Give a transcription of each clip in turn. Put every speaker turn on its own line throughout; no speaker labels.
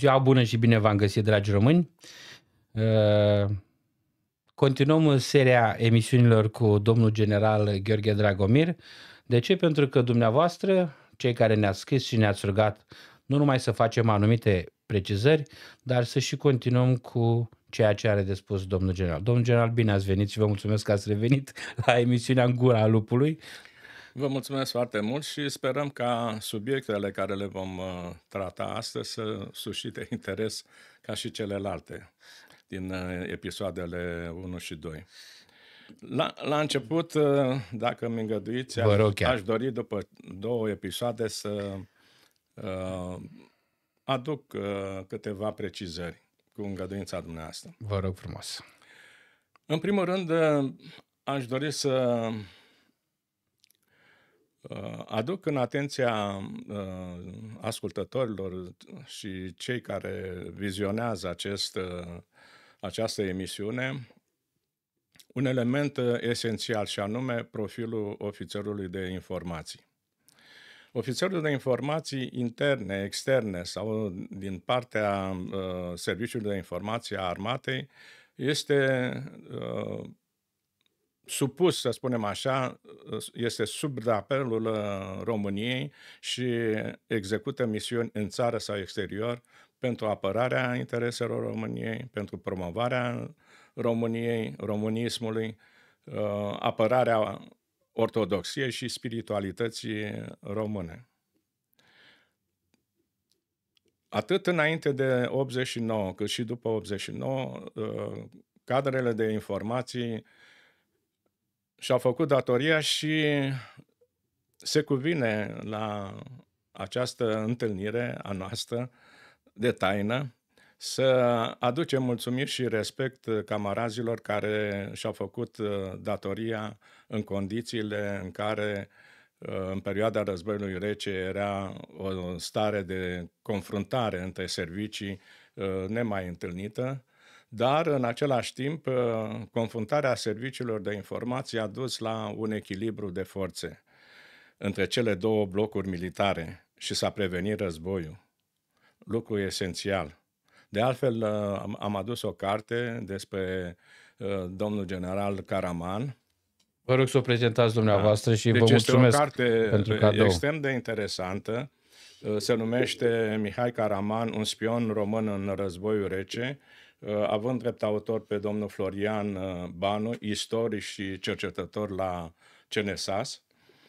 Ziua bună și bine v-am găsit, dragi români! Uh, continuăm seria emisiunilor cu domnul general Gheorghe Dragomir. De ce? Pentru că dumneavoastră, cei care ne-ați scris și ne-ați rugat, nu numai să facem anumite precizări, dar să și continuăm cu ceea ce are de spus domnul general. Domnul general, bine ați venit și vă mulțumesc că ați revenit la emisiunea în gura lupului.
Vă mulțumesc foarte mult și sperăm ca subiectele care le vom uh, trata astăzi să suscite interes ca și celelalte din uh, episoadele 1 și 2. La, la început, uh, dacă mi îngăduiți, rog, aș dori după două episoade să uh, aduc uh, câteva precizări cu îngăduința dumneavoastră.
Vă rog frumos.
În primul rând, aș dori să Uh, aduc în atenția uh, ascultătorilor și cei care vizionează acest, uh, această emisiune un element esențial și anume profilul ofițerului de informații. Ofițerul de informații interne, externe sau din partea uh, Serviciului de Informații a Armatei este uh, supus, să spunem așa, este sub apelul uh, României și execută misiuni în țară sau exterior pentru apărarea intereselor României, pentru promovarea României, românismului, uh, apărarea ortodoxiei și spiritualității române. Atât înainte de 89, cât și după 89, uh, cadrele de informații și-a făcut datoria și se cuvine la această întâlnire a noastră de taină să aducem mulțumiri și respect camarazilor care și-au făcut uh, datoria în condițiile în care uh, în perioada războiului rece era o stare de confruntare între servicii uh, nemai întâlnită dar în același timp uh, confruntarea serviciilor de informații a dus la un echilibru de forțe între cele două blocuri militare și s-a prevenit războiul. Lucru esențial. De altfel, uh, am adus o carte despre uh, domnul general Caraman.
Vă rog să o prezentați dumneavoastră da. și deci vă mulțumesc este o carte pentru cadou. extrem
de interesantă. Se numește Mihai Caraman, un spion român în războiul rece Uh, având drept autor pe domnul Florian uh, Banu, istoric și cercetător la CNSAS.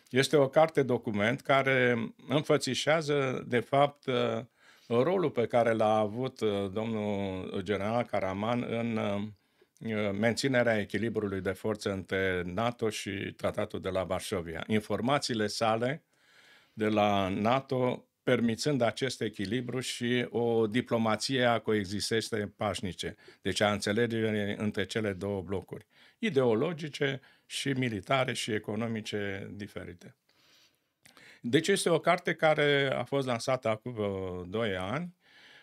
Este o carte document care înfățișează, de fapt, uh, rolul pe care l-a avut domnul general Caraman în menținerea echilibrului de forțe între NATO și Tratatul de la Varșovia. Informațiile sale de la NATO permițând acest echilibru și o diplomație a coexistenței pașnice, deci a înțelegerii între cele două blocuri, ideologice și militare și economice diferite. Deci este o carte care a fost lansată acum 2 uh, ani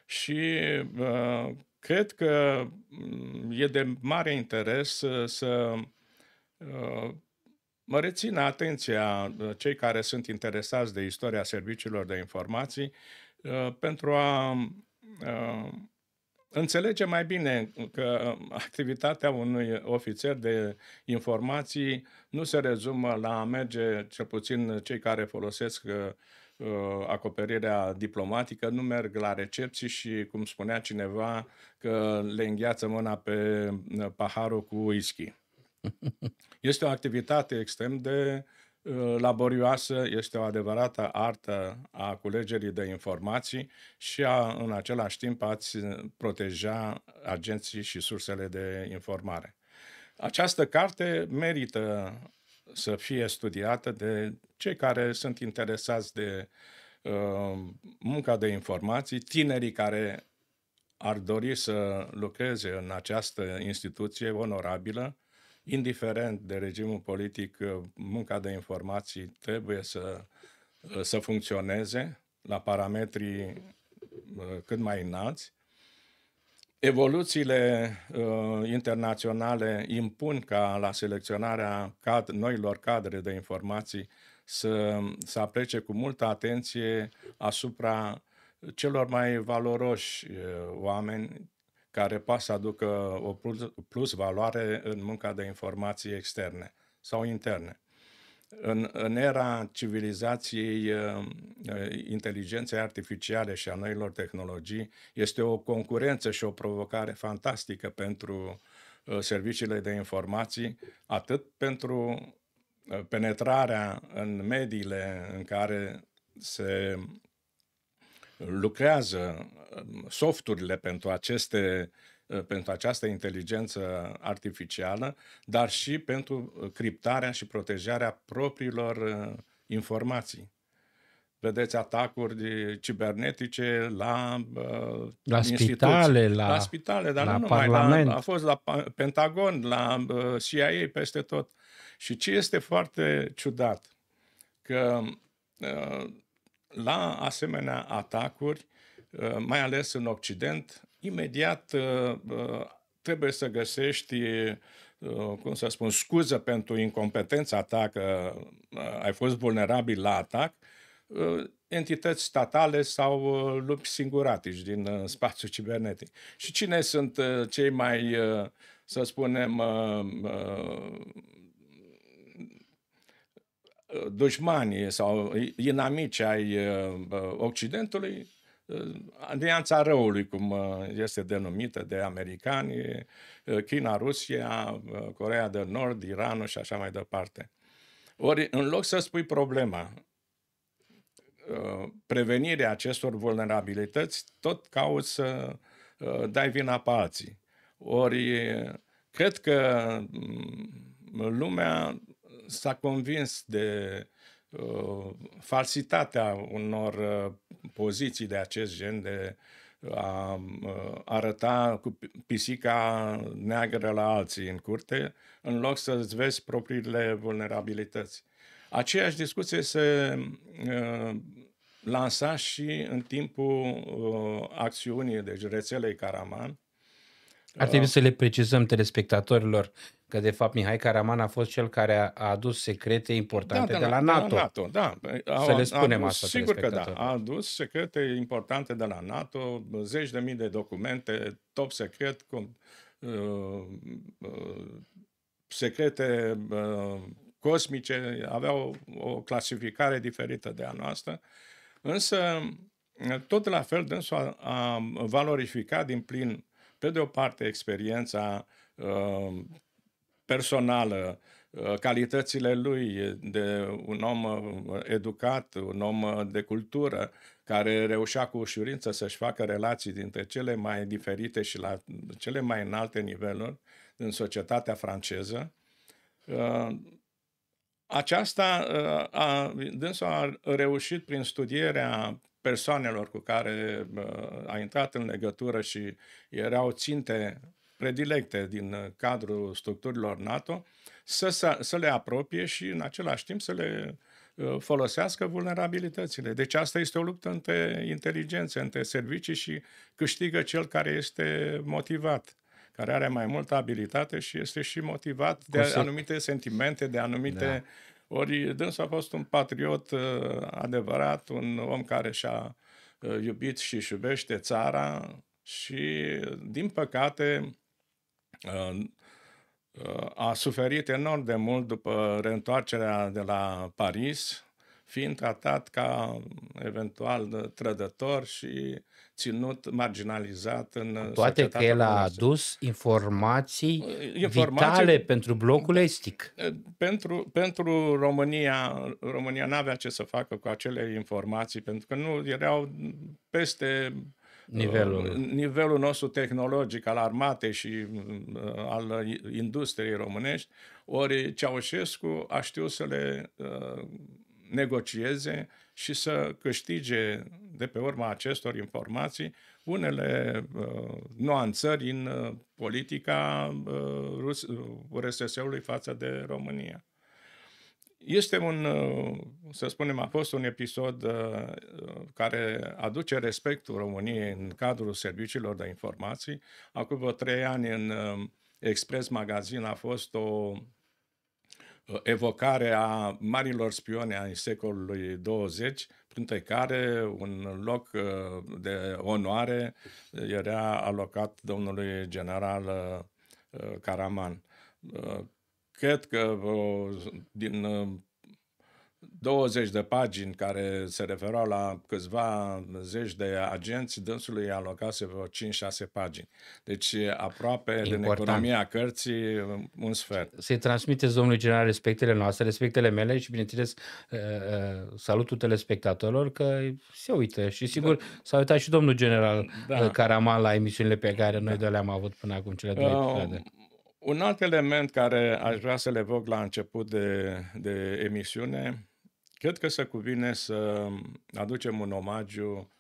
și uh, cred că mm, e de mare interes uh, să, să Mă rețin atenția uh, cei care sunt interesați de istoria serviciilor de informații uh, pentru a uh, înțelege mai bine că activitatea unui ofițer de informații nu se rezumă la a merge, cel puțin cei care folosesc acoperirea diplomatică, nu merg la recepții și, cum spunea cineva, că le îngheață mâna pe paharul cu whisky. Este o activitate extrem de uh, laborioasă, este o adevărată artă a culegerii de informații și a, în același timp ați uh, proteja agenții și sursele de informare. Această carte merită să fie studiată de cei care sunt interesați de uh, munca de informații, tinerii care ar dori să lucreze în această instituție onorabilă indiferent de regimul politic, uh, munca de informații trebuie să, uh, să funcționeze la parametrii uh, cât mai înalți. Evoluțiile uh, internaționale impun ca la selecționarea cad- noilor cadre de informații să, să aplece cu multă atenție asupra celor mai valoroși uh, oameni care poate să aducă o plus, plus valoare în munca de informații externe sau interne. În, în era civilizației uh, uh, inteligenței artificiale și a noilor tehnologii este o concurență și o provocare fantastică pentru uh, serviciile de informații, atât pentru penetrarea în mediile în care se lucrează uh, softurile pentru aceste uh, pentru această inteligență artificială, dar și pentru uh, criptarea și protejarea propriilor informații. Vedeți atacuri cibernetice la, la spitale, la, la spitale, dar la nu numai, parlament. La, a fost la Pentagon, la CIA, peste tot. Și ce este foarte ciudat, că uh, la asemenea atacuri, uh, mai ales în Occident, imediat uh, uh, trebuie să găsești, cum să spun, scuză pentru incompetența ta că ai fost vulnerabil la atac, entități statale sau lupi singuratici din spațiul cibernetic. Și cine sunt cei mai, să spunem, dușmanii sau inamici ai uh, Occidentului, uh, alianța răului, cum uh, este denumită de americani, China, Rusia, Corea de Nord, Iranul și așa mai departe. Ori, în loc să spui problema, prevenirea acestor vulnerabilități, tot cauți să dai vina pe alții. Ori, cred că mm, lumea s-a convins de uh, falsitatea unor uh, poziții de acest gen de a uh, arăta cu pisica neagră la alții în curte, în loc să-ți vezi propriile vulnerabilități. Aceeași discuție se uh, lansa și în timpul uh, acțiunii, deci rețelei Caraman,
ar trebui uh, să le precizăm telespectatorilor că, de fapt, Mihai Caraman a fost cel care a, adus secrete importante da, da de, la, da, de la NATO. De la NATO da. Au, să le spunem adus, asta Sigur că da. A
adus secrete importante de la NATO, zeci de mii de documente, top secret, cum, uh, uh, secrete uh, cosmice, aveau o, o clasificare diferită de a noastră. Însă, tot la fel, dânsul a, a valorificat din plin pe de o parte, experiența uh, personală, uh, calitățile lui de un om uh, educat, un om de cultură, care reușea cu ușurință să-și facă relații dintre cele mai diferite și la cele mai înalte niveluri în societatea franceză. Aceasta, a, dânsul a reușit prin studierea persoanelor cu care a intrat în legătură și erau ținte predilecte din cadrul structurilor NATO, să, să, să le apropie și în același timp să le ă, folosească vulnerabilitățile. Deci asta este o luptă între inteligențe, între servicii și câștigă cel care este motivat care are mai multă abilitate și este și motivat de anumite sentimente, de anumite da ori dânsul a fost un patriot uh, adevărat, un om care și-a uh, iubit și își iubește țara și, din păcate, uh, a suferit enorm de mult după reîntoarcerea de la Paris, fiind tratat ca eventual trădător și ținut marginalizat în Toate că el
a adus informații, informații vitale pentru blocul da. estic. Pentru, pentru
România, România n-avea ce să facă cu acele informații, pentru că nu erau peste uh, nivelul, nivelul nostru tehnologic al armatei și uh, al industriei românești, ori Ceaușescu a știut să le uh, negocieze și să câștige de pe urma acestor informații unele uh, nuanțări în uh, politica uh, URSS-ului uh, față de România. Este un, uh, să spunem, a fost un episod uh, care aduce respectul României în cadrul serviciilor de informații. Acum vreo trei ani în uh, Express Magazine a fost o Uh, evocare a marilor spioni ai secolului 20, printre care un loc uh, de onoare era alocat domnului general uh, Caraman. Cred că din 20 de pagini care se referau la câțiva zeci de agenți, dânsului alocase vreo 5-6 pagini. Deci aproape Important. din economia cărții un sfert.
Să-i transmiteți domnului general respectele noastre, respectele mele și bineînțeles uh, uh, salutul telespectatorilor că se uită și sigur da. s-a uitat și domnul general da. Uh, Caraman la emisiunile pe care noi da. doi le-am avut până acum, cele două uh, episoade.
Un alt element care aș vrea să le evoc la început de, de emisiune Cred că se cuvine să aducem un omagiu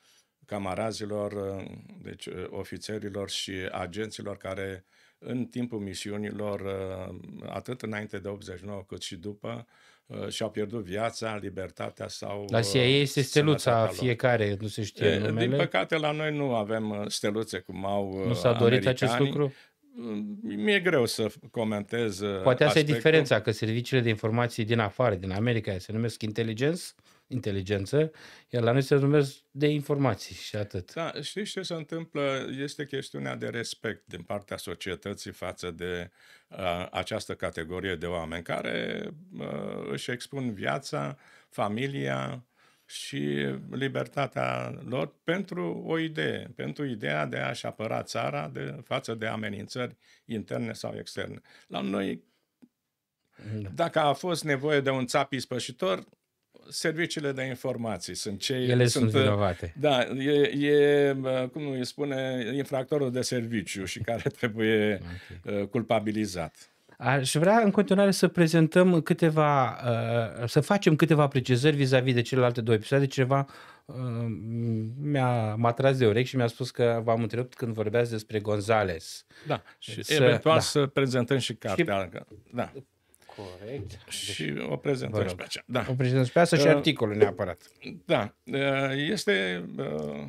camarazilor, deci uh, ofițerilor și agenților care în timpul misiunilor, uh, atât înainte de 89 cât și după, uh, și-au pierdut viața, libertatea sau... La CIA este steluța fiecare,
nu se știe numele. Din
păcate la noi nu avem steluțe cum au Nu s-a dorit acest lucru? Mm, mi-e greu să comentez. Uh, Poate asta aspectul. e diferența,
că serviciile de informații din afară, din America, se numesc inteligență, inteligență, iar la noi se numesc de informații și atât.
Da, știi ce se întâmplă? Este chestiunea de respect din partea societății față de uh, această categorie de oameni care uh, își expun viața, familia, și libertatea lor pentru o idee, pentru ideea de a-și apăra țara de, față de amenințări interne sau externe. La noi, da. dacă a fost nevoie de un țap ispășitor, serviciile de informații sunt cei... Ele sunt, sunt uh, vinovate. Da, e, e, uh, cum îi spune, infractorul de serviciu și care trebuie okay. Uh, culpabilizat.
Aș vrea în continuare să prezentăm câteva, uh, să facem câteva precizări vis-a-vis de celelalte două episoade. Ceva uh, mi-a, m-a tras de urechi și mi-a spus că v-am întrebat când vorbeați despre Gonzales. Da, și să, eventual da. să prezentăm și cartea.
Și, da. Corect.
și o prezentăm și pe aceea. Da. O prezentăm și pe asta și uh, articolul neapărat.
Da. Uh, este, uh,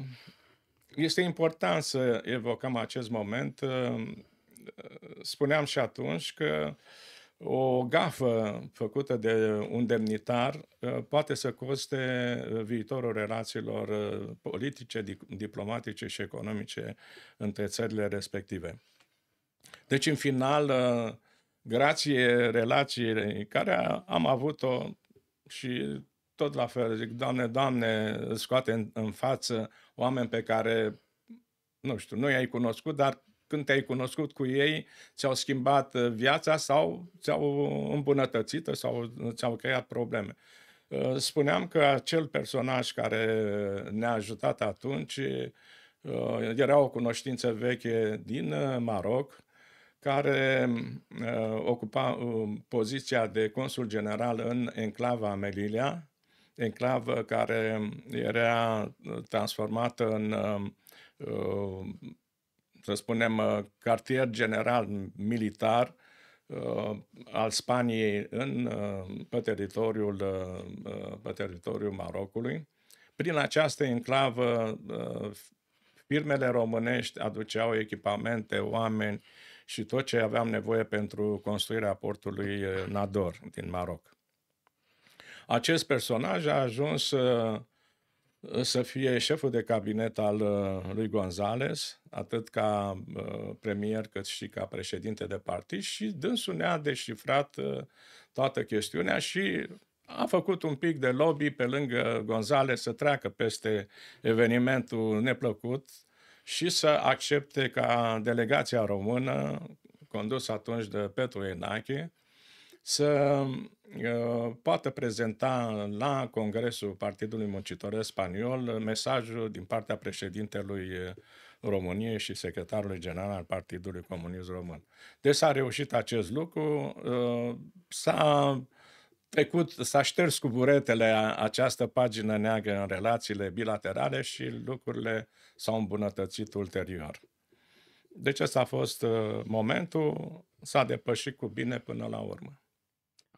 este important să evocăm acest moment spuneam și atunci că o gafă făcută de un demnitar uh, poate să coste uh, viitorul relațiilor uh, politice, diplomatice și economice între țările respective. Deci, în final, grație relației care am avut-o și tot la fel, zic, Doamne, Doamne, scoate în, față oameni pe care, nu știu, nu i-ai cunoscut, dar când te-ai cunoscut cu ei, ți-au schimbat uh, viața sau ți-au îmbunătățit sau ți-au creat probleme. Uh, spuneam că acel personaj care ne-a ajutat atunci uh, era o cunoștință veche din Maroc, care ocupa poziția de consul general în enclava Melilla, enclavă care era transformată în să spunem, uh, cartier general militar uh, al Spaniei în, uh, pe, teritoriul, pe teritoriul Marocului. Prin această enclavă, firmele românești aduceau echipamente, oameni și tot ce aveam nevoie pentru construirea portului Nador din Maroc. Acest personaj a ajuns să fie șeful de cabinet al uh, lui Gonzales, atât ca uh, premier cât și ca președinte de partid și dânsul ne-a deșifrat uh, toată chestiunea și a făcut un pic de lobby pe lângă Gonzales să treacă peste evenimentul neplăcut și să accepte ca delegația română, condusă atunci de Petru Enache, să uh, poată prezenta la Congresul Partidului Muncitoresc Spaniol mesajul din partea președintelui României și secretarului general al Partidului Comunist Român. Deci s-a reușit acest lucru, uh, s-a trecut, s-a șters cu buretele această pagină neagră în relațiile bilaterale și lucrurile s-au îmbunătățit ulterior. Deci ăsta a fost uh,
momentul, s-a depășit cu bine până la urmă.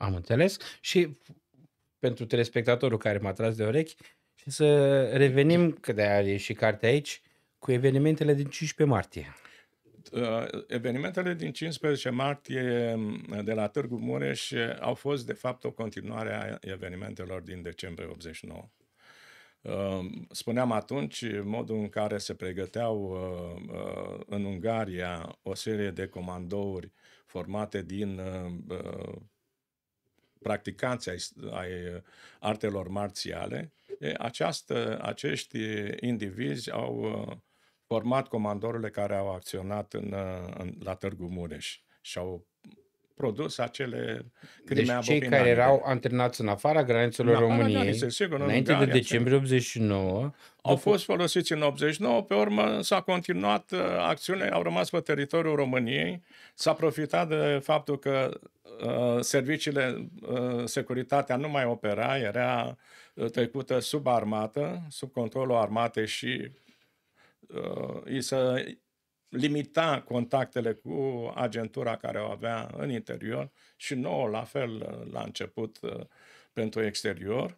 Am înțeles. Și pentru telespectatorul care m-a tras de urechi, și să revenim, că de are și cartea aici, cu evenimentele din 15 martie.
Uh, evenimentele din 15 martie mm, de la Târgu Mureș au fost, de fapt, o continuare a evenimentelor din decembrie 89. Uh, spuneam atunci modul în care se pregăteau uh, în Ungaria o serie de comandouri formate din practicanți ai, ai uh, artelor marțiale, e, această, acești indivizi au uh, format comandorile care au acționat în, uh, în, la Târgu Mureș și au produs acele crime deci cei care erau
antrenați în afara granițelor în afara da. României, da, da, deci, sigur, înainte în înainte Ungaria, de decembrie 89, au după... fost folosiți
în 89, pe urmă s-a continuat uh, acțiunea, au rămas pe teritoriul României, s-a profitat de faptul că uh, serviciile, uh, securitatea nu mai opera, era uh, trecută sub armată, sub controlul armatei și uh, i se limita contactele cu agentura care o avea în interior și nouă la fel la început uh, pentru exterior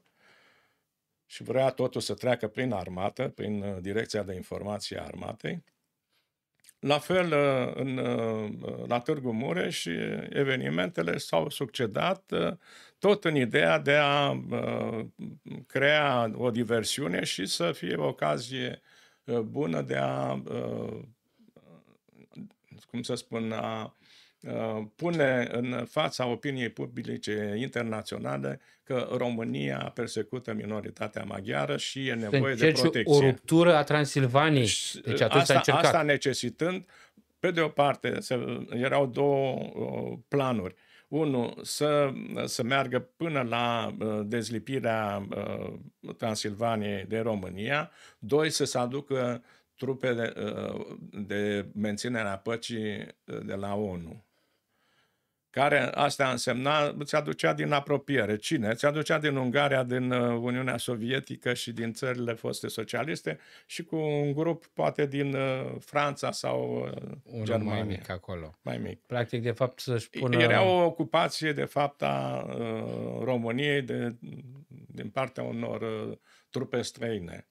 și vrea totul să treacă prin armată, prin uh, direcția de informație a armatei. La fel, uh, în, la Târgu Mureș, evenimentele s-au succedat tot în ideea de a crea o diversiune și să fie o ocazie bună de a cum să spun, a pune în fața opiniei publice internaționale că România persecută minoritatea maghiară și e nevoie de protecție. o
ruptură a Transilvaniei. Deci asta, asta
necesitând, pe de o parte, se, erau două planuri. Unul, să, să meargă până la uh, dezlipirea uh, Transilvaniei de România. Doi, să se aducă trupele uh, de menținere a păcii uh, de la ONU. Care asta însemna, îți aducea din apropiere. Cine? Îți aducea din Ungaria, din uh, Uniunea Sovietică și din țările foste socialiste și cu un grup poate din Franța sau un Germania. mai mic acolo. Mai
mic. Practic, de fapt, să-și pună... Era o
ocupație, de fapt, a României de, din partea unor trupe străine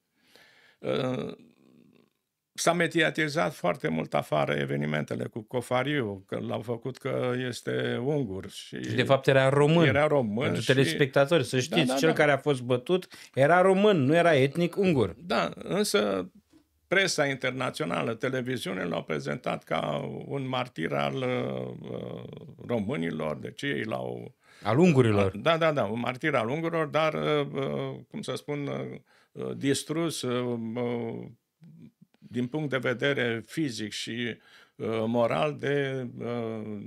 S-a mediatizat foarte mult afară evenimentele cu Cofariu, că
l-au făcut că este ungur. Și, și de fapt era român. Era român. Pentru și... telespectatori, să da, știți, da, da, cel da. care a fost bătut era român, nu era etnic ungur. Da, însă
presa internațională, televiziunea l-au prezentat ca un martir al uh, românilor, deci ei l-au...
Al ungurilor.
Da, da, da, un martir al ungurilor, dar, uh, uh cum să spun, uh, distrus, uh, uh din punct de vedere fizic și uh, moral de... Uh,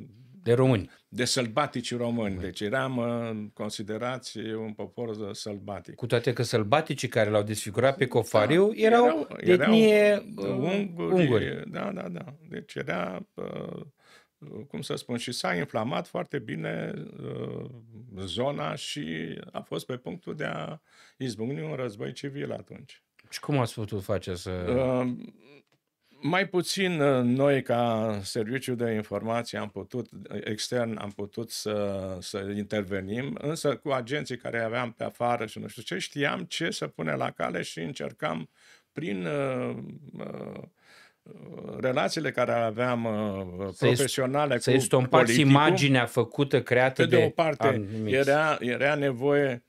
de români. De sălbatici români. Deci eram uh, considerați un popor sălbatic.
Cu toate că sălbaticii care l-au desfigurat pe da, Cofariu da, erau, erau de etnie uh, unguri. unguri. Da, da, da. Deci era... Uh,
cum să spun, și s-a inflamat foarte bine uh, zona și a fost pe punctul de a izbucni un război civil atunci.
Și cum ați putut face să... Uh,
mai puțin uh, noi ca serviciu de informație am putut, extern am putut să, să intervenim, însă cu agenții care aveam pe afară și nu știu ce, știam ce să pune la cale și încercam prin uh, uh, relațiile care aveam uh, profesionale să cu Să imaginea
făcută, creată de... Pe de o parte, era,
era nevoie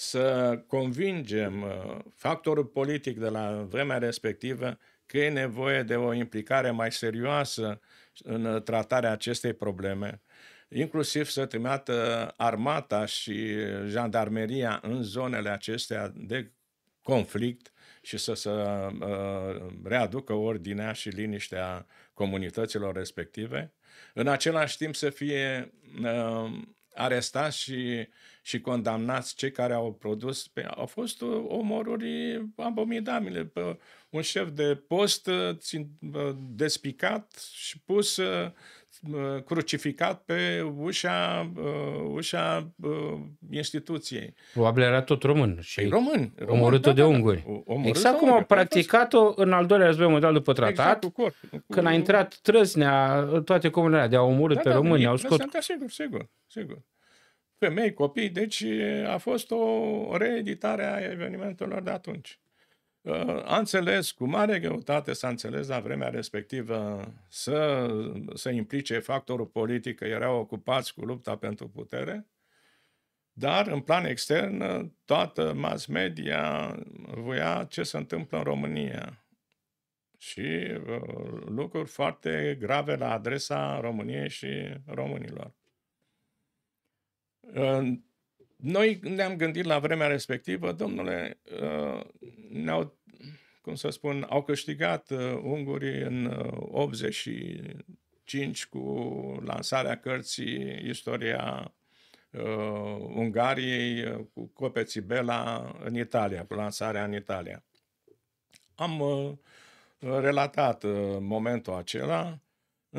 să convingem uh, factorul politic de la vremea respectivă că e nevoie de o implicare mai serioasă în uh, tratarea acestei probleme, inclusiv să trimită uh, armata și jandarmeria în zonele acestea de conflict și să se readucă ordinea și liniștea comunităților respective. În același timp să fie arestați și și condamnați cei care au produs, pe, au fost uh, omoruri abominabile. un șef de post uh, țin, uh, despicat și pus crucificat pe ușa, ușa instituției.
Probabil era tot român. Și păi român. omorât-o da, de da, da. unguri. Omorât exact cum au practicat-o în al doilea război mondial după tratat, exact, cu corp, cu... când a intrat trăznea toate comunele de a omorât da, pe da, români, au scos...
Sigur, sigur, sigur
femei, copii, deci a
fost o reeditare a evenimentelor de atunci. Uh, a înțeles cu mare greutate, s-a înțeles la vremea respectivă să se implice factorul politic, că erau ocupați cu lupta pentru putere, dar în plan extern toată mass media voia ce se întâmplă în România și uh, lucruri foarte grave la adresa României și românilor. Noi ne-am gândit la vremea respectivă, domnule, uh, ne-au, cum să spun, au câștigat uh, ungurii în 85 uh, cu lansarea cărții Istoria Ungariei cu Copeții Bela în Italia, cu lansarea în Italia. Am relatat momentul acela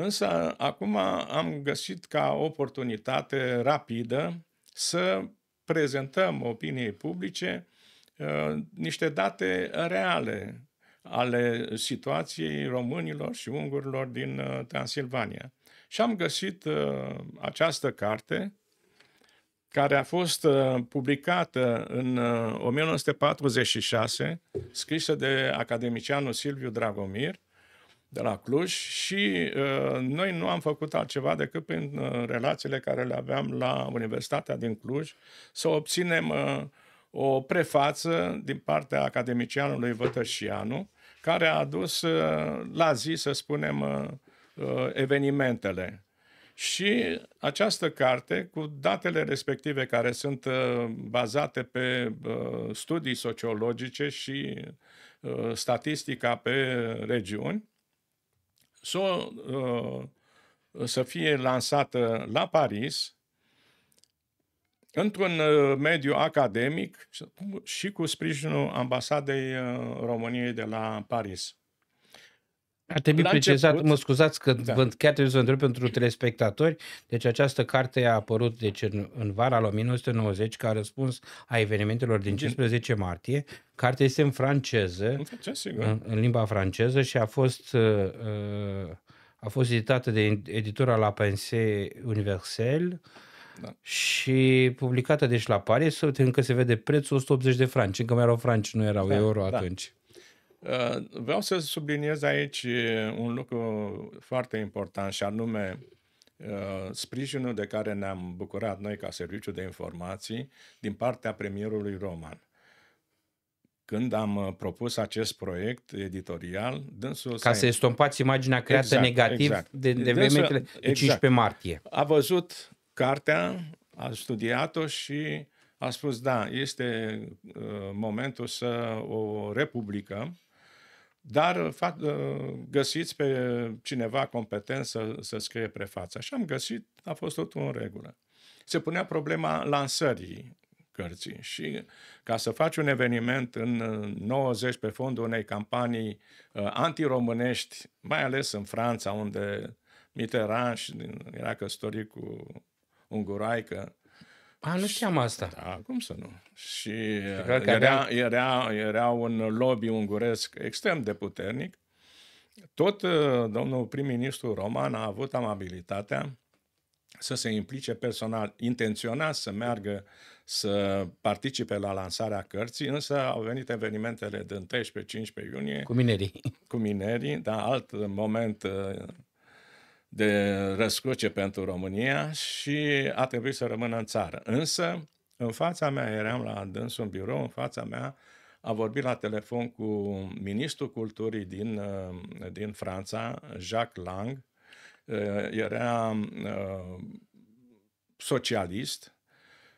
Însă acum am găsit ca oportunitate rapidă să prezentăm opiniei publice uh, niște date reale ale situației românilor și ungurilor din uh, Transilvania. Și am găsit uh, această carte care a fost publicată în 1946, scrisă de academicianul Silviu Dragomir, de la Cluj și uh, noi nu am făcut altceva decât prin uh, relațiile care le aveam la Universitatea din Cluj să obținem uh, o prefață din partea academicianului Vătășianu, care a adus uh, la zi, să spunem, uh, uh, evenimentele. Și această carte, cu datele respective care sunt bazate pe studii sociologice și statistica pe regiuni, s-o, uh, să fie lansată la Paris, într-un uh, mediu academic și cu sprijinul ambasadei uh, României de la
Paris. Ar trebui la precizat, început, mă scuzați că da. chiar trebuie să întreb pentru telespectatori. Deci această carte a apărut deci, în, în vara la 1990 ca răspuns a evenimentelor din 15 mhm. martie. Cartea este în franceză, în, în limba franceză și a fost, uh, uh a fost editată de editura La Pensée Universelle da. și publicată deci la Paris, încă se vede prețul 180 de franci, încă mai erau franci, nu erau da, euro da.
atunci. Ă, vreau să subliniez aici un lucru foarte important și anume ă, sprijinul de care ne-am bucurat noi ca serviciu de informații din partea premierului Roman. Când am ă, propus acest proiect editorial, dânsul... Ca să estompați
imaginea creată exact, exact. negativ exact. de, de vreme de 15 exact. martie.
A văzut cartea, a studiat-o și a spus, da, este uh, momentul să o republicăm dar uh, fac, uh, găsiți pe cineva competent să, să scrie prefața. Și am găsit, a fost totul în regulă. Se punea problema lansării cărții și ca să faci un eveniment în 90 uh, pe fondul unei campanii antiromânești, mai ales în Franța, unde Mitterrand era căsătorit cu guraică, a, nu știam asta. Da, cum să nu. Și era, era, era un lobby unguresc extrem de puternic. Tot uh, domnul prim-ministru roman a avut amabilitatea să se implice personal, intenționat să meargă să participe la lansarea cărții, însă au venit evenimentele din 13-15 iunie. Cu minerii. Cu minerii, dar alt moment uh, de răscruce pentru România și a trebuit să rămână în țară. Însă, în fața mea, eram la dânsul în birou, în fața mea a vorbit la telefon cu ministrul culturii din, uh, din Franța, Jacques Lang, uh, era uh, socialist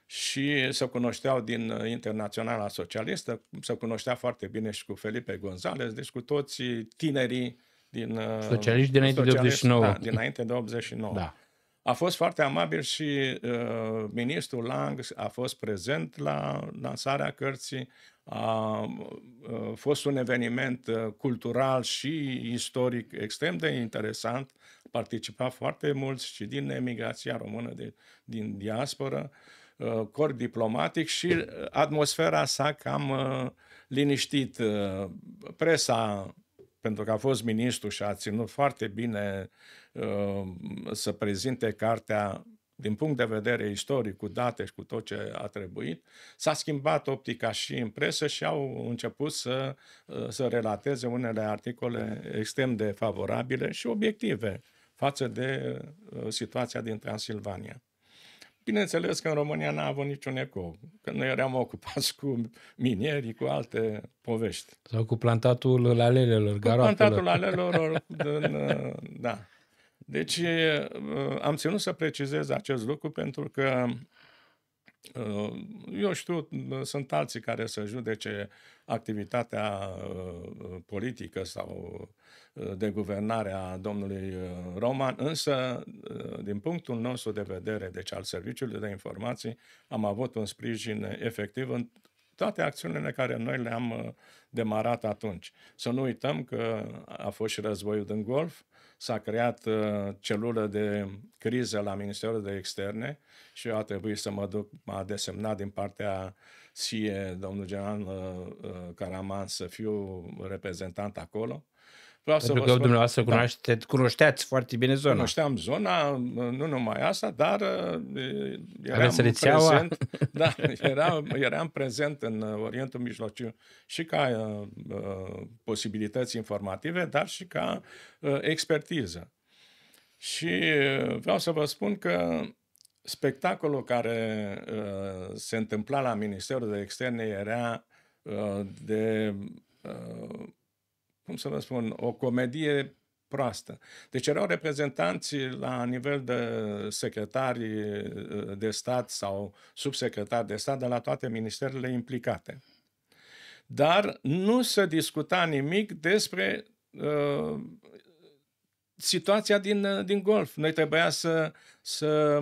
și se cunoșteau din Internaționala Socialistă, se cunoștea foarte bine și cu Felipe González, deci cu toți tinerii din... Uh, Socialiști dinainte socialist, de 89. Da, dinainte de 89. Da. A fost foarte amabil și uh, ministrul Lang a fost prezent la lansarea cărții. A, uh, fost un eveniment uh, cultural și istoric extrem de interesant. Participa foarte mulți și din emigrația română, de, din diasporă, uh, corp diplomatic și uh, atmosfera sa cam uh, liniștit. Uh, presa pentru că a fost ministru și a ținut foarte bine uh, să prezinte cartea din punct de vedere istoric, cu date și cu tot ce a trebuit, s-a schimbat optica și în presă și au început să, uh, să relateze unele articole extrem de favorabile și obiective față de uh, situația din Transilvania. Bineînțeles că în România n-a avut niciun eco, că noi eram ocupați cu minierii, cu alte povești.
Sau cu plantatul alelelor, garoatelor. Cu plantatul alelelor, din, uh,
da. Deci uh, am ținut să precizez acest lucru pentru că eu știu, sunt alții care să judece activitatea uh, politică sau uh, de guvernare a domnului uh, Roman, însă, din punctul nostru de vedere, deci al Serviciului de Informații, am avut un sprijin efectiv în toate acțiunile care noi le-am demarat atunci. Să nu uităm că a fost și războiul din Golf, s-a creat uh, celulă de criză la Ministerul de Externe și eu a trebuit să mă duc, m-a desemnat din partea SIE, domnul general uh, uh, Caraman, să fiu reprezentant acolo
Vreau Pentru să vă că spun... dumneavoastră da. cunoaște, da. cunoșteați foarte bine zona. Cunoșteam
zona, nu numai asta, dar uh, eram prezent, da, era, eram prezent în uh, Orientul Mijlociu și ca uh, uh, posibilități informative, dar și ca uh, expertiză. Și vreau să vă spun că spectacolul care uh, se întâmpla la Ministerul de Externe era uh, de uh, cum să vă spun, o comedie proastă. Deci erau reprezentanți la nivel de secretari uh, de stat sau subsecretari de stat de la toate ministerele implicate. Dar nu se discuta nimic despre uh, situația din, uh, din Golf. Noi trebuia să, să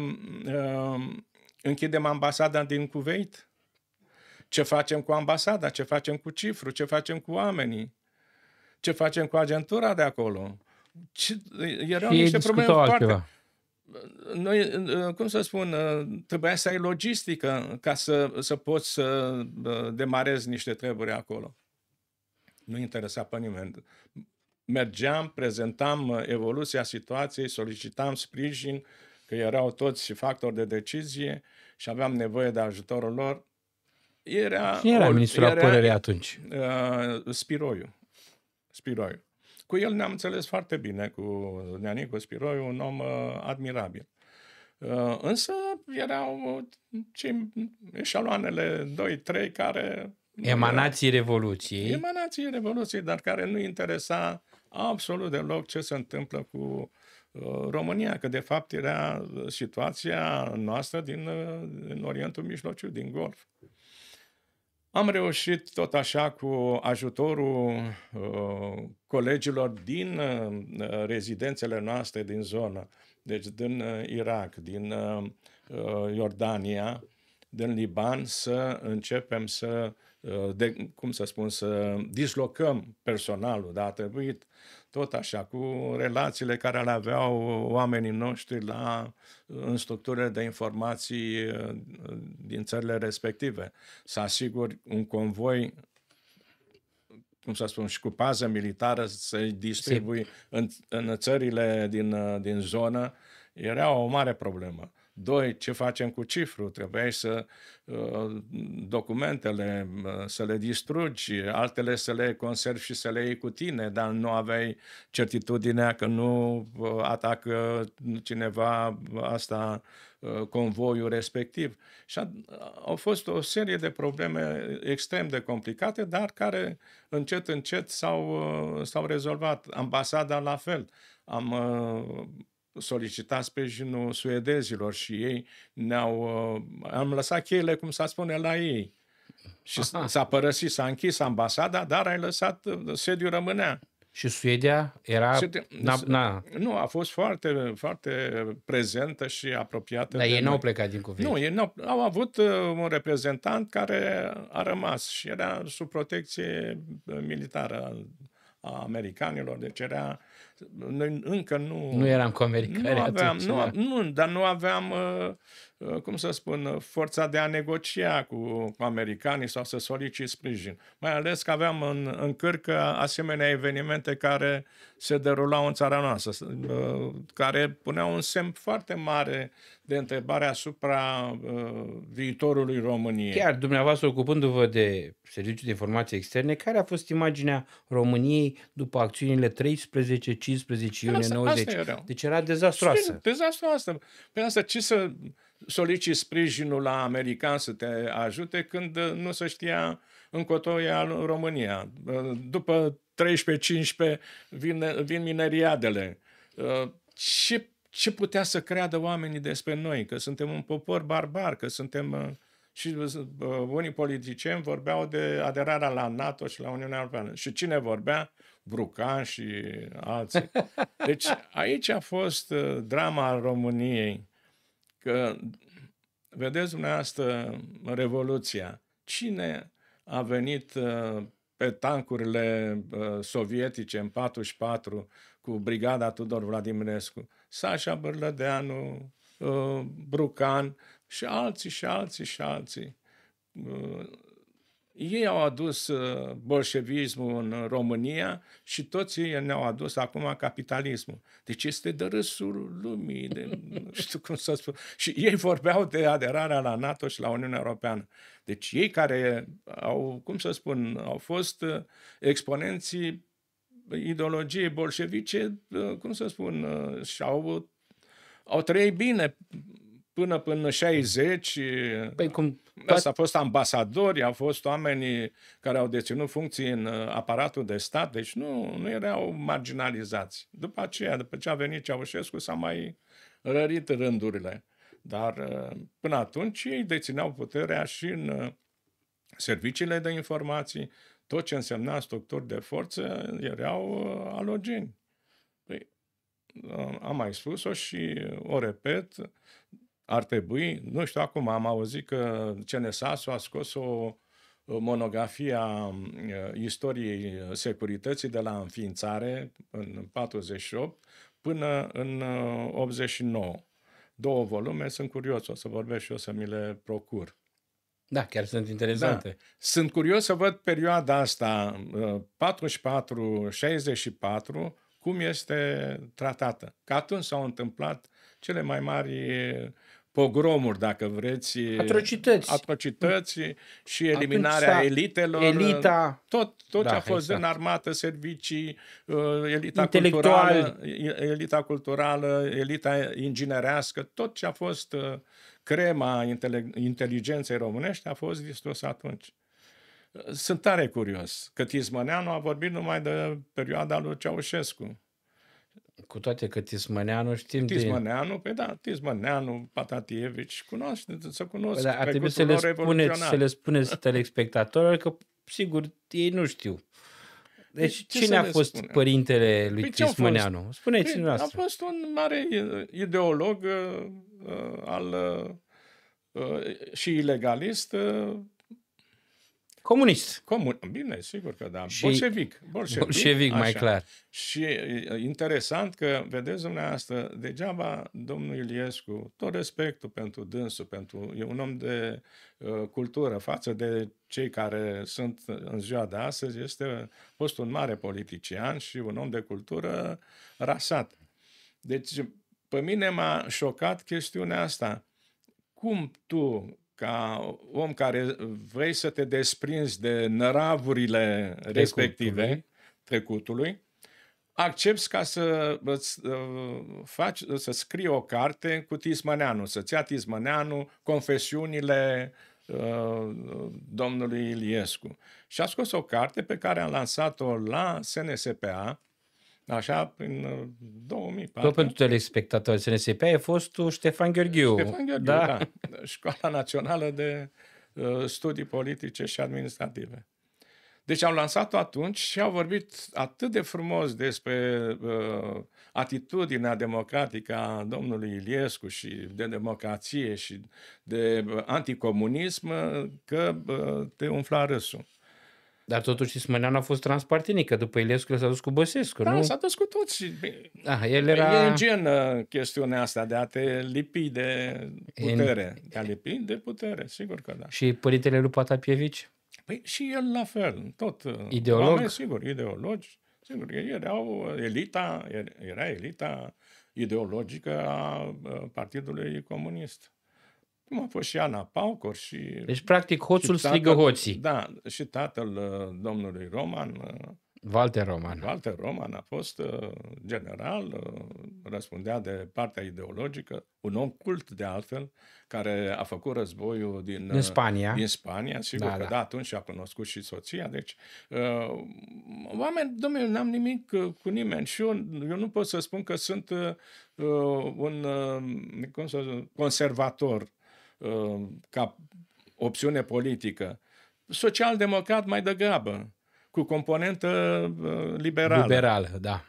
uh, închidem ambasada din Kuwait. Ce facem cu ambasada? Ce facem cu cifru? Ce facem cu oamenii? ce facem cu agentura de acolo. Ce, erau niște probleme foarte... Noi, uh, cum să spun, uh, trebuia să ai logistică ca să, să poți să uh, demarezi niște treburi acolo. Nu interesa pe nimeni. Mergeam, prezentam evoluția situației, solicitam sprijin, că erau toți factori de decizie și aveam nevoie de ajutorul lor. Era, Cine era ministrul apărării atunci? Uh, Spiroiu. Spiroiu. Cu el ne-am înțeles foarte bine, cu Neanicu Spiroiu, un om uh, admirabil. Uh, însă erau uh, cei eșaloanele 2-3 care...
Emanații Revoluției.
Emanații Revoluției, dar care nu interesa absolut deloc ce se întâmplă cu uh, România, că de fapt era situația noastră din, din uh, Orientul Mijlociu, din Golf. Am reușit tot așa cu ajutorul uh, colegilor din uh, rezidențele noastre din zonă, deci din uh, Irak, din uh, uh Iordania, din Liban, să începem să, uh, de, cum să spun, să dislocăm personalul, da, a trebuit tot așa, cu relațiile care le aveau oamenii noștri la, în structurile de informații uh, din țările respective. Să asiguri un convoi cum să spun, și cu pază militară să-i distribui în, în țările din, uh, din zonă, era o mare problemă. Doi, ce facem cu cifru? Trebuie să uh, documentele uh, să le distrugi, altele să le conservi și să le iei cu tine, dar nu aveai certitudinea că nu uh, atacă cineva asta convoiul respectiv. Și a, au fost o serie de probleme extrem de complicate, dar care încet, încet s-au, s-au rezolvat. Ambasada la fel. Am solicitat sprijinul suedezilor și ei ne-au... Uh, am lăsat cheile, cum s-a spune, la ei. Și Aha. s-a părăsit, s-a închis ambasada, dar ai lăsat, uh, sediul rămânea.
Și Suedia era... Suedia, na, na.
Nu, a fost foarte, foarte prezentă și apropiată. Dar ei n-au plecat din cuvinte. Nu, ei n-au, au avut uh, un reprezentant care a rămas și era sub protecție militară a americanilor, deci era noi încă nu... Nu eram cu americani nu aveam, atunci, nu, da. nu, dar nu aveam, uh, uh, cum să spun, uh, forța de a negocia cu, cu americanii sau să solicit sprijin. Mai ales că aveam în, în cârcă asemenea evenimente care se derulau în țara noastră, care puneau un semn foarte mare de întrebare asupra uh, viitorului României.
Chiar dumneavoastră ocupându-vă de serviciul de informații externe, care a fost imaginea României după acțiunile 13, 15 iunie 90? Asta era. Deci era dezastroasă. Sim,
dezastroasă. Pe păi asta ce să solicit sprijinul la american să te ajute când uh, nu se știa încotro e România. Uh, după 13-15 vin, vin mineriadele. Uh, ce ce putea să creadă oamenii despre noi? Că suntem un popor barbar, că suntem... Uh, și uh, uh, unii politicieni vorbeau de aderarea la NATO și la Uniunea Europeană. Și cine vorbea? Brucan și alții. Deci aici a fost drama României. Că, vedeți dumneavoastră, Revoluția. Cine a venit pe tancurile sovietice în 44 cu brigada Tudor Vladimirescu? Sasha Bărlădeanu, uh, Brucan și alții și alții și alții. Uh, ei au adus uh, bolșevismul în România și toți ei ne-au adus acum capitalismul. Deci este de râsul lumii, de, nu știu cum să spun. Și ei vorbeau de aderarea la NATO și la Uniunea Europeană. Deci ei care au, cum să spun, au fost exponenții ideologiei bolșevice, uh, cum să spun, uh, și-au au trăit bine până până 60. Păi cum, Asta a fost ambasadori, au fost oamenii care au deținut funcții în uh, aparatul de stat, deci nu, nu erau marginalizați. După aceea, după ce a venit Ceaușescu, s-a mai rărit rândurile. Dar până atunci ei dețineau puterea și în serviciile de informații, tot ce însemna structuri de forță erau uh, alogeni. Păi, uh, am mai spus-o și o repet, ar trebui, nu știu acum, am auzit că cnsas a scos o monografie a uh, istoriei securității de la înființare în 48 până în 89. Două volume, sunt curios, o să vorbesc și o să mi le procur.
Da, chiar sunt interesante. Da.
Sunt curios să văd perioada asta, 44-64, cum este tratată. Că atunci s-au întâmplat cele mai mari pogromuri, dacă vreți, atrocități, atrocități și eliminarea Atunci, elitelor. Elita. Tot, tot da, ce a fost exact. în armată, servicii, uh, elita culturală, elita culturală, elita inginerească, tot ce a fost uh, crema inteligenței românești a fost distrus atunci. Sunt tare curios că Tismăneanu a vorbit numai de perioada
lui Ceaușescu. Cu toate că Tismăneanu știm Tismăneanu,
de... Păi pe da, Tismăneanu, Patatievici, cunoaște, să cunosc. Păi da, ar trebui să le, spuneți, să le spuneți
telespectatorilor că, sigur, ei nu știu. Păi deci ce cine a fost spune? părintele păi lui păi Tismăneanu? Spuneți păi, noastră. A
fost un mare ideolog uh, uh, al uh, și ilegalist uh, Comunist. Comun... Bine, sigur că da. Și bolșevic. Bolșevic, bolșevic mai clar. Și interesant că, vedeți dumneavoastră, degeaba domnul Iliescu, tot respectul pentru dânsul, pentru, e un om de uh, cultură față de cei care sunt în ziua de astăzi, este fost un mare politician și un om de cultură rasat. Deci, pe mine m-a șocat chestiunea asta. Cum tu, ca om care vrei să te desprinzi de năravurile trecutului. respective trecutului, accepti ca să îți, uh, faci, să scrii o carte cu Tismăneanu, să-ți ia Tismăneanu confesiunile uh, domnului Iliescu. Și a scos o carte pe care am lansat-o la SNSPA, Așa, prin 2004. Uh, Tot pentru
telespectatori, SNSP fost tu Ștefan Gheorghiu. Ștefan Gheorghiu, da. da.
Școala Națională de uh, Studii Politice și Administrative. Deci am lansat-o atunci și au vorbit atât de frumos despre uh, atitudinea democratică a domnului Iliescu și de democrație și de uh, anticomunism că uh,
te umfla râsul. Dar totuși Ismăneanu a fost transpartinică. După Ilescu s-a dus cu Băsescu, da, nu? s-a
dus cu toți.
Ah, el era... E în gen uh, chestiunea
asta de a te lipi de putere. În... De a lipi de putere, sigur că da.
Și părintele lui Patapievici?
Păi și el la fel, tot. Uh, Ideolog? Oameni, sigur, ideologi. Sigur că erau elita, er, era elita ideologică a uh, Partidului Comunist. Cum a fost și Ana Paucor și... Deci,
practic, hoțul și tatăl, strigă hoții.
Da, și tatăl uh, domnului Roman... Uh, Walter Roman. Walter Roman a fost uh, general, răspundea de partea ideologică, un om cult de altfel, care a făcut războiul din, din Spania. Din Spania, sigur da, că da. da, atunci a cunoscut și soția. Deci, oameni, domnule, n-am nimic cu nimeni și eu, eu nu pot să spun că sunt un, cum să zic, conservator Uh, ca opțiune politică. Social-democrat mai degrabă, cu componentă uh, liberală. Liberală, da.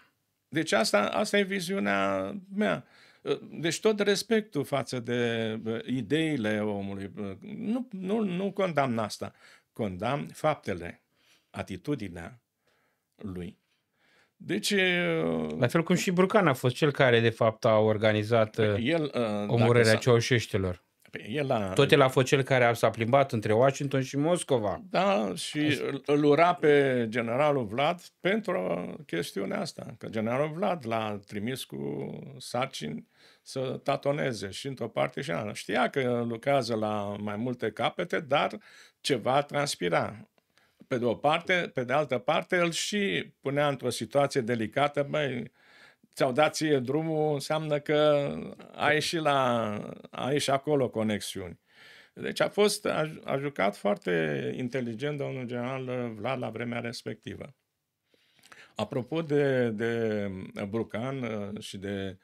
Deci asta, asta e viziunea mea. Uh, deci tot respectul față de ideile omului. Nu, nu, nu condamn asta. Condamn faptele, atitudinea lui.
Deci... La fel cum și Brucan a fost cel care, de fapt, a organizat păi
el, omorârea
ceaușeștilor. Păi, el la... Tot el a fost cel care s-a plimbat între Washington și Moscova.
Da, și Așa. îl ura pe generalul Vlad pentru chestiunea asta. Că generalul Vlad l-a trimis cu sarcini să tatoneze și într-o parte și în alta. Știa că lucrează la mai multe capete, dar ceva transpira. Pe de o parte, pe de altă parte, el și punea într-o situație delicată, băi, ți-au dat ție drumul, înseamnă că ai și, la, ai și acolo conexiuni. Deci a fost, a, a jucat foarte inteligent domnul general Vlad la vremea respectivă. Apropo de, de Brucan uh, și de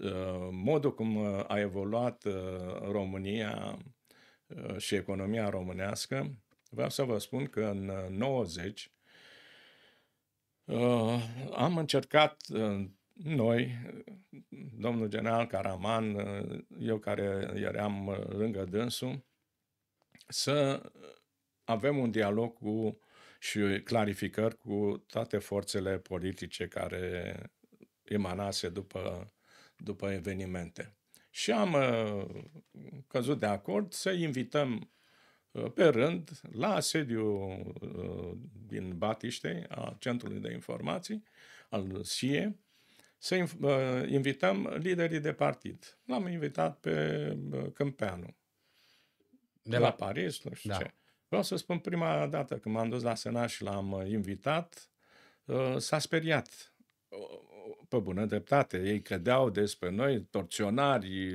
uh, modul cum uh, a evoluat România și economia românească, vreau să vă spun că în 90 am încercat noi, domnul general Caraman, eu care eram lângă dânsul, să avem un dialog cu și clarificări cu toate forțele politice care emanase după, după evenimente. Și am uh, căzut de acord să invităm uh, pe rând la sediu uh, din Batiștei, a Centrului de Informații, al SIE, să invităm liderii de partid. L-am invitat pe Câmpeanu.
De la, la Paris, nu știu da. ce.
Vreau să spun, prima dată când m-am dus la Senat și l-am uh, invitat, uh, s-a speriat pe bună dreptate, ei cădeau despre noi, torționari,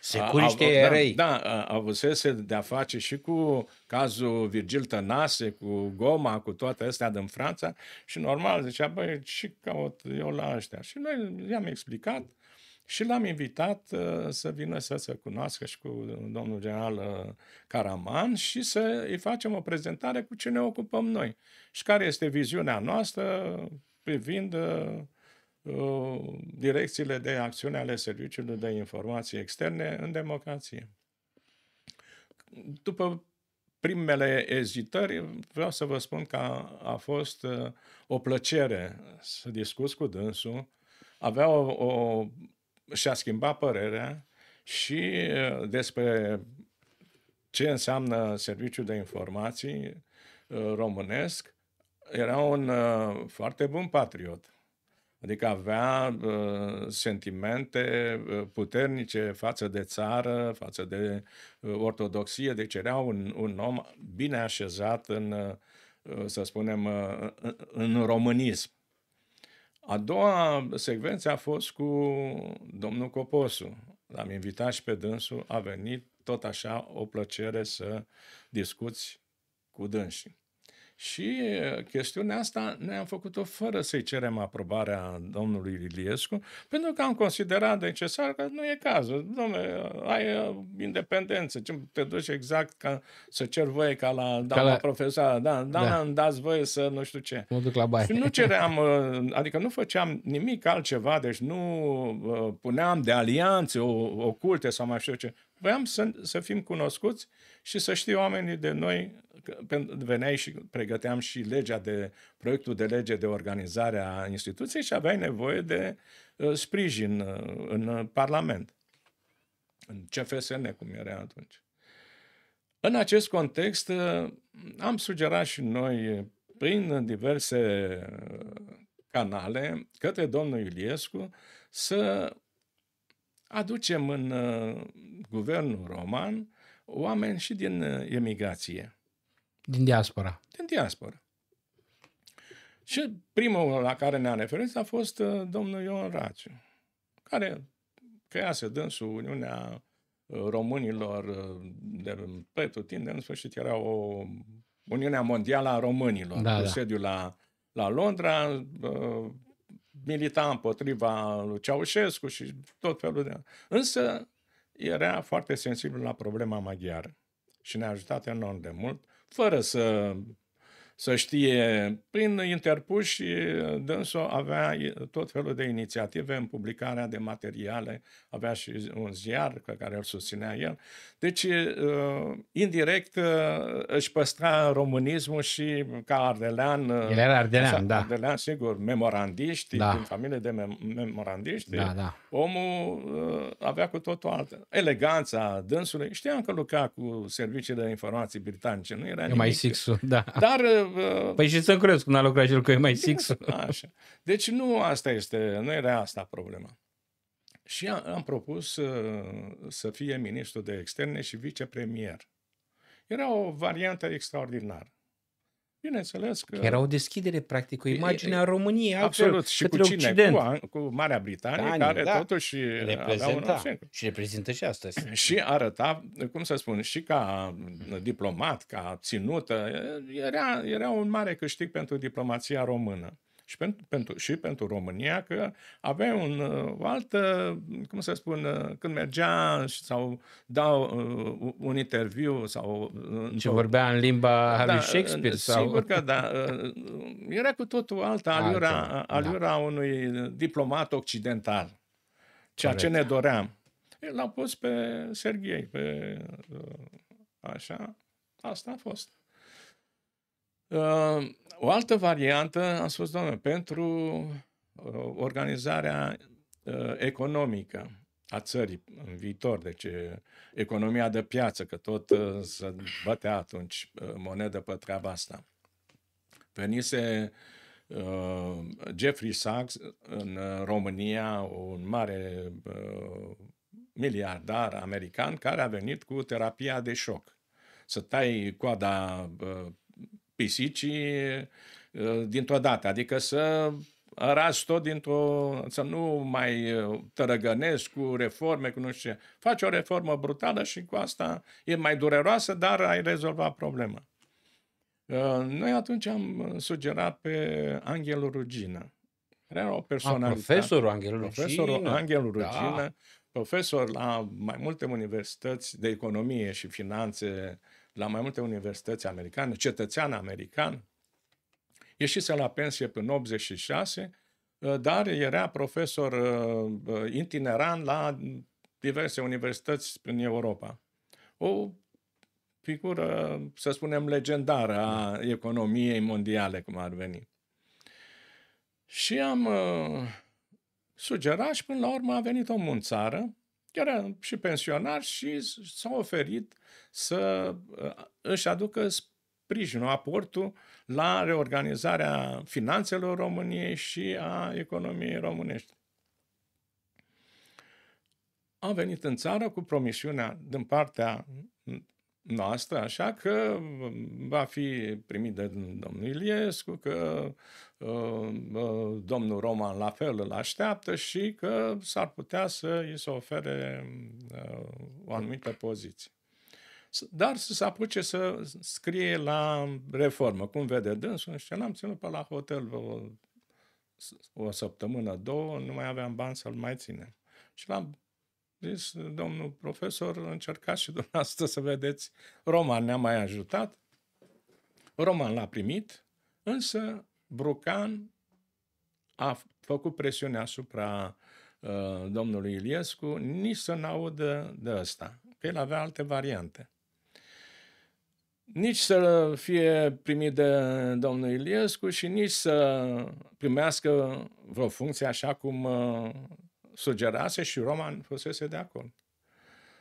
securiști da, erei. Da, avusese de-a face și cu cazul Virgil Tănase, cu Goma, cu toate astea din Franța și normal zicea, băi, și caut eu la ăștia. Și noi i-am explicat și l-am invitat uh, să vină să se cunoască și cu domnul general uh, Caraman și să îi facem o prezentare cu ce ne ocupăm noi și care este viziunea noastră privind uh, direcțiile de acțiune ale Serviciului de Informații Externe în democrație. După primele ezitări, vreau să vă spun că a, a fost uh, o plăcere să discut cu dânsul. Avea o, o și-a schimbat părerea și uh, despre ce înseamnă serviciul de informații uh, românesc. Era un foarte bun patriot Adică avea uh, sentimente uh, puternice față de țară, față de uh, ortodoxie, deci era un, un om bine așezat în, uh, uh să spunem, uh, uh, în românism. A doua secvență a fost cu domnul Coposu. L-am invitat și pe dânsul, a venit tot așa o plăcere să discuți cu dânsii. Și uh, chestiunea asta ne-am făcut-o fără să-i cerem aprobarea domnului Iliescu, pentru că am considerat necesar că nu e cazul. Dom'le, uh, ai uh, independență, ce te duci exact ca să cer voie ca la doamna la... profesoară, da, da, da. îmi dați voie să nu știu ce. Mă duc la baie. Și nu ceream, adică nu făceam nimic altceva, deci nu puneam de alianțe oculte sau mai știu ce. Vreau să, să fim cunoscuți și să știe oamenii de noi veneai și pregăteam și legea de, proiectul de lege de organizare a instituției și aveai nevoie de uh, sprijin uh, în uh, Parlament, în CFSN, cum era atunci. În acest context, am sugerat și noi, prin diverse canale, către domnul Iliescu, să aducem în guvernul roman oameni și din emigrație.
Din diaspora.
Din diaspora. Și primul la care ne-a referit a fost uh, domnul Ion Raciu, care crease dânsul Uniunea uh, Românilor uh, de pe tutind, în sfârșit era o Uniunea Mondială a Românilor, da, cu da. sediu la, la Londra, milita împotriva lui Ceaușescu și tot felul de... Însă era foarte sensibil la problema maghiară și ne-a ajutat enorm de mult fără să, să știe, prin interpuși, dânsul avea tot felul de inițiative în publicarea de materiale, avea și un ziar pe care îl susținea el. Deci, uh, indirect, uh, își păstra românismul și ca ardelean. Uh, el era ardelean, așa, da. Ardelean, sigur, memorandiști, da. din familie de mem- memorandiști. Da, da omul uh, avea cu totul altă. Eleganța dânsului, știam că lucra cu serviciile de informații britanice, nu era nimic.
mi da. Dar...
Uh, uh, păi și să
crezi când a lucrat și el cu mai exact, six Așa.
Deci nu asta este, nu era asta problema. Și am, am propus uh, să fie ministru de externe și vicepremier. Era o variantă extraordinară. Bineînțeles că... Era o
deschidere, practic, o imagine a României. Absolut. Și cu cine? Occident. Cu, cu Marea Britanie, Britanie care da. totuși
reprezenta. Un
și reprezintă și astăzi.
Și arăta, cum să spun, și ca diplomat, ca ținută.
Era, era
un mare câștig pentru diplomația română și pentru, pentru, și pentru România că avea un, uh, o altă, cum să spun, uh, când mergea sau dau uh, un interviu sau... Uh, Ce vorbea
în limba da, lui uh, Shakespeare? Sigur sau... că
da. Era cu totul altă aliura, alta, aliura da. unui diplomat occidental. Ceea Corect. ce ne doream. L-am pus pe Serghei, pe... Așa, asta a fost. Uh, o altă variantă, am spus, domnule, pentru uh, organizarea uh, economică a țării în viitor, deci economia de piață, că tot se bătea atunci monedă pe treaba asta. Venise Jeffrey Sachs în România, un mare miliardar american care a venit cu terapia de șoc. Să tai coada pisici uh, dintr-o dată, adică să arăți tot dintr-o... să nu mai uh, tărăgănesc cu reforme, cu nu știu ce. Faci o reformă brutală și cu asta e mai dureroasă, dar ai rezolvat problema. Uh, noi atunci am sugerat pe Angel Rugină. Era o ah, personalitate. A, profesorul Angel Rugină. Profesorul Angel da. Rugină, da. profesor la mai multe universități de economie și finanțe la mai multe universități americane, cetățean american, ieșise la pensie până 86, uh, dar era profesor uh, uh, itinerant la diverse universități în Europa. O figură, să spunem, legendară a economiei mondiale, cum ar veni. Și am sugerat și până la urmă a venit omul în țară, chiar și pensionari și s-au oferit să uh, își aducă sprijinul, aportul la reorganizarea finanțelor României și a economiei românești. Am venit în țară cu promisiunea din partea noastră, așa că mm, va fi primit de domnul Iliescu, că mm, mm, domnul Roman la fel îl așteaptă și că s-ar putea să îi se ofere o anumită poziție. Dar să se apuce să scrie la reformă. Cum vede dânsul, și l-am ținut pe la hotel o, o săptămână, două, nu mai aveam bani să-l mai ținem. Și l-am zis, domnul profesor, încercați și dumneavoastră să vedeți. Roman ne-a mai ajutat, Roman l-a primit, însă Brucan a făcut presiune asupra uh, domnului Iliescu nici să n-audă de ăsta, că el avea alte variante. Nici să fie primit de domnul Iliescu și nici să primească vreo funcție așa cum uh, sugerase și Roman fusese de acord.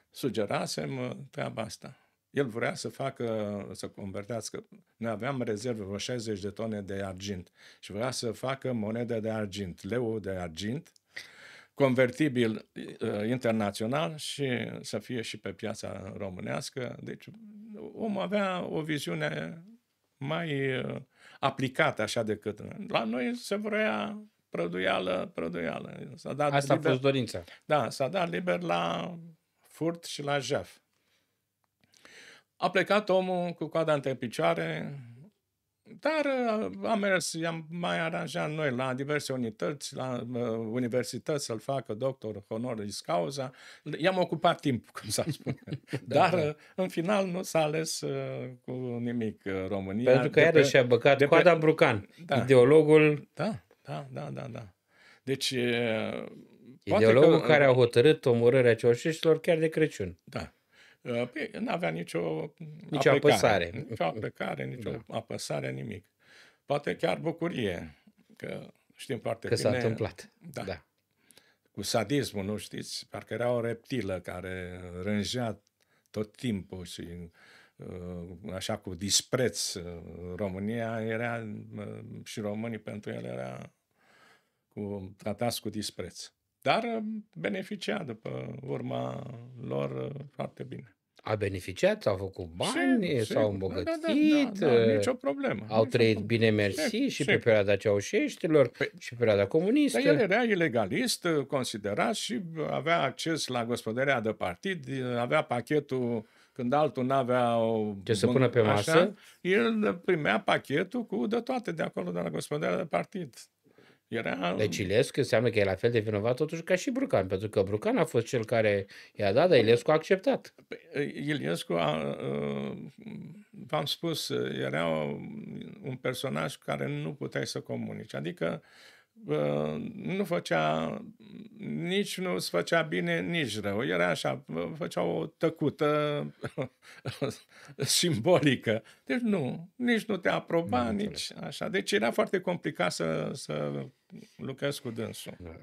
Sugerasem uh, treaba asta. El vrea să facă, să convertească. Noi aveam rezervă vreo 60 de tone de argint și vrea să facă monedă de argint, leu de argint, convertibil uh, internațional și să fie și pe piața românească. Deci omul avea o viziune mai uh, aplicată așa decât la noi se vrea prăduială, prăduială. S-a dat Asta liber, a fost dorința. Da, s-a dat liber la furt și la jaf. A plecat omul cu coada între picioare, dar uh, am mers, i-am mai aranjat noi la diverse unități, la uh, universități să-l facă doctor honoris causa. I-am ocupat timp, cum s
a spune. Dar da.
în final nu s-a ales uh, cu nimic uh, România. Pentru că iarăși pe, a băgat coada pe, în
brucan. Da. Ideologul da. Da, da, da, da. Deci, Ideologul că, care a hotărât omorârea ceaușeștilor chiar de Crăciun. Da.
Ă, păi, nu avea nicio, nicio apăsare. Nicio aplicare, nicio da. apăsare, nimic. Poate chiar bucurie, că știm foarte că bine. Că s-a întâmplat. Da. da. Cu sadismul, nu știți? Parcă era o reptilă care rângea tot timpul și Uh, așa cu dispreț uh, România era uh, și românii pentru el era cu, tratați cu dispreț. Dar beneficia după urma lor
foarte bine. A beneficiat, s-au făcut bani, sigur, s-au da, da, da, îmbogățit, da, da, da, da, nicio problemă, au nicio trăit problemă. bine mersi sigur, și sigur. pe perioada ceaușeștilor păi, și perioada comunistă. Dar el era
ilegalist, considerat și avea acces la gospodărea de partid, avea pachetul uh, când altul n-avea o... Ce să pună pe așa, masă? El
primea pachetul
cu de toate de acolo, de la gospodarea de partid.
Era... Deci Ilescu înseamnă că e la fel de vinovat totuși ca și Brucan, pentru că Brucan a fost cel care i-a dat, dar Ilescu a acceptat. Păi, Ilescu, a, ă, v-am spus, era
un personaj cu care nu puteai să comunici. Adică nu făcea nici nu se făcea bine, nici rău. Era așa, făcea o tăcută simbolică. Deci nu, nici nu te aproba, nu nici așa. Deci era foarte complicat să, să lucrezi cu dânsul. Da.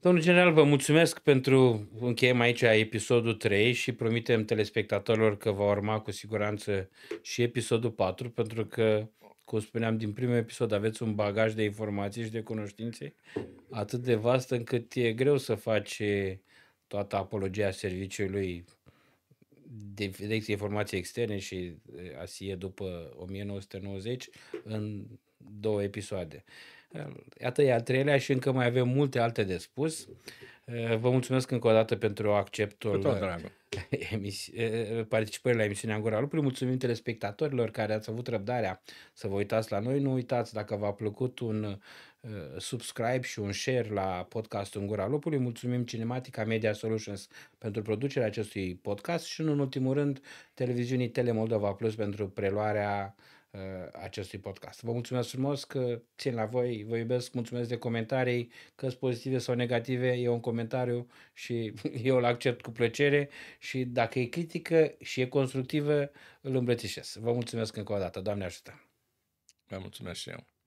Domnul general, vă mulțumesc pentru încheiem aici episodul 3 și promitem telespectatorilor că va urma cu siguranță și episodul 4 pentru că cum spuneam din primul episod, aveți un bagaj de informații și de cunoștințe atât de vast încât e greu să faci toată apologia serviciului de direcție informații externe și eh, ASIE după 1990 în două episoade. Uh, Iată e al treilea și încă mai avem multe alte de spus. Eh, vă mulțumesc încă o dată pentru acceptul tot, eh, emisi- eh, participării la emisiunea Angura Lupului. Mulțumim telespectatorilor care ați avut răbdarea să vă uitați la noi. Nu uitați dacă v-a plăcut un subscribe și un share la podcastul Ungura Lupului. Mulțumim Cinematica Media Solutions pentru producerea acestui podcast și, în ultimul rând, televiziunii Telemoldova Plus pentru preluarea Uh, acestui podcast. Vă mulțumesc frumos că țin la voi, vă iubesc, mulțumesc de comentarii, că sunt pozitive sau negative, e un comentariu și eu îl accept cu plăcere și dacă e critică și e constructivă, îl îmbrățișez. Vă mulțumesc încă o dată, Doamne ajută! Vă mulțumesc și eu!